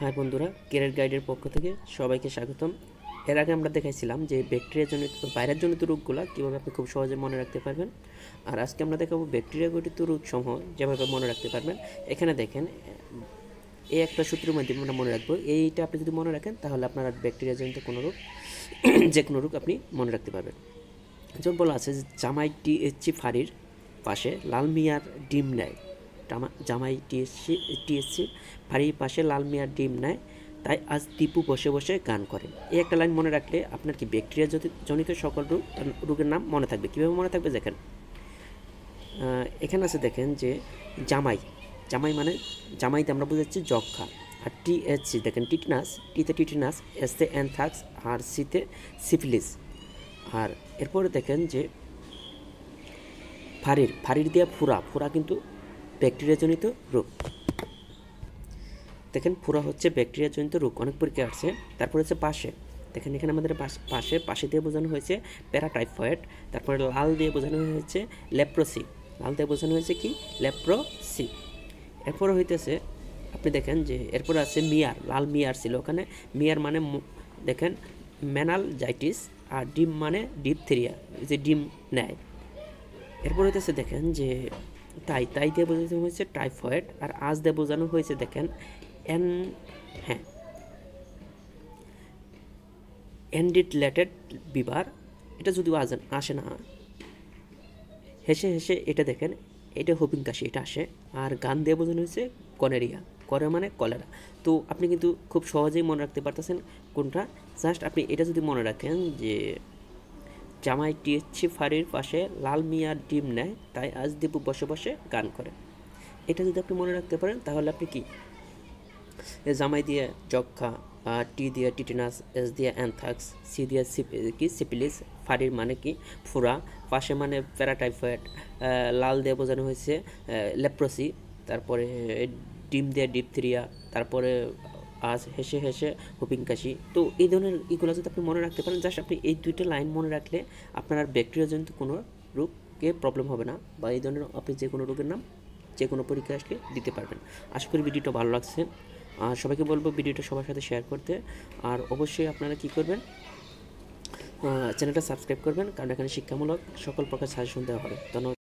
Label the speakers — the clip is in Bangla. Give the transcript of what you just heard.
Speaker 1: হ্যাঁ বন্ধুরা কেরিয়ার গাইডের পক্ষ থেকে সবাইকে স্বাগতম এর আগে আমরা দেখাইছিলাম যে ব্যাকটেরিয়া জনিত ভাইরাস জনিত রোগগুলো কীভাবে আপনি খুব সহজে মনে রাখতে পারবেন আর আজকে আমরা দেখাবো ব্যাকটেরিয়া রোগ রোগসমূহ যেভাবে মনে রাখতে পারবেন এখানে দেখেন এই একটা সূত্রের মধ্যে আমরা মনে রাখবো এইটা আপনি যদি মনে রাখেন তাহলে আপনার ব্যাকটেরিয়া জনিত কোনো রোগ যে কোনো রোগ আপনি মনে রাখতে পারবেন যেমন বলা আছে জামাই টি ফাড়ির পাশে লাল মিয়ার ডিম নেয় জামাই টিএসসি টিএসসি বাড়ির পাশে লাল মিয়ার ডিম নেয় তাই আজ দীপু বসে বসে গান করে এই একটা লাইন মনে রাখলে আপনার কি ব্যাকটেরিয়া জনিত সকল রোগ রোগের নাম মনে থাকবে কীভাবে মনে থাকবে দেখেন এখানে আছে দেখেন যে জামাই জামাই মানে জামাইতে আমরা বুঝাচ্ছি যক্ষা আর টিএসসি দেখেন টিটিনাস টিতে টিটিনাস এসতে অ্যানথাক্স আর সিতে সিফিলিস আর এরপরে দেখেন যে ফাড়ির ফাড়ির দেওয়া ফুরা ফুরা কিন্তু ব্যাকটেরিয়াজনিত রোগ দেখেন ফোড়া হচ্ছে ব্যাকটেরিয়াজনিত রোগ অনেক পরীক্ষা আসছে তারপর হচ্ছে পাশে দেখেন এখানে আমাদের পাশে পাশে দিয়ে বোঝানো হয়েছে প্যারাটাইফয়েড তারপরে লাল দিয়ে বোঝানো হয়েছে ল্যাপ্রোসি লাল দিয়ে বোঝানো হয়েছে কি ল্যাপ্রোসি এরপর হইতেছে আপনি দেখেন যে এরপর আছে মিয়ার লাল মিয়ার ছিল ওখানে মিয়ার মানে দেখেন ম্যানাল জাইটিস আর ডিম মানে ডিপথেরিয়া যে ডিম নেয় এরপর হইতেছে দেখেন যে তাই তাই দিয়ে বোঝানো হয়েছে টাইফয়েড আর আজ দিয়ে বোঝানো হয়েছে দেখেন এন হ্যাঁ লেটেড বিবার এটা যদিও আসেন আসে না হেসে হেসে এটা দেখেন এটা হোপিং কাশি এটা আসে আর গান দিয়ে বোঝানো হয়েছে কনেরিয়া করে মানে কলেরা তো আপনি কিন্তু খুব সহজেই মনে রাখতে পারতেছেন কোনটা জাস্ট আপনি এটা যদি মনে রাখেন যে জামাই টিএসসি ফাড়ির পাশে লাল মিয়ার ডিম নেয় তাই আজ দীপু বসে বসে গান করে এটা যদি আপনি মনে রাখতে পারেন তাহলে আপনি কি জামাই দিয়ে যক্ষা টি দিয়ে টিটিনাস এস দিয়ে অ্যানথাক্স সি দিয়ে কি সিপিলিস ফাড়ির মানে কি ফুরা পাশে মানে প্যারাটাইফয়েড লাল দিয়ে বোঝানো হয়েছে লেপ্রোসি তারপরে ডিম দিয়ে ডিপথিরিয়া তারপরে আজ হেসে হেসে হুপিং কাশি তো এই ধরনের এগুলো যদি আপনি মনে রাখতে পারেন জাস্ট আপনি এই দুইটা লাইন মনে রাখলে আপনার আর ব্যাকটেরিয়াজনিত কোনো রোগকে প্রবলেম হবে না বা এই ধরনের আপনি যে কোনো রোগের নাম যে কোনো পরীক্ষা আসলে দিতে পারবেন আশা করি ভিডিওটা ভালো লাগছে আর সবাইকে বলবো ভিডিওটা সবার সাথে শেয়ার করতে আর অবশ্যই আপনারা কি করবেন চ্যানেলটা সাবস্ক্রাইব করবেন কারণ এখানে শিক্ষামূলক সকল প্রকার সাজেশন দেওয়া হবে ধন্যবাদ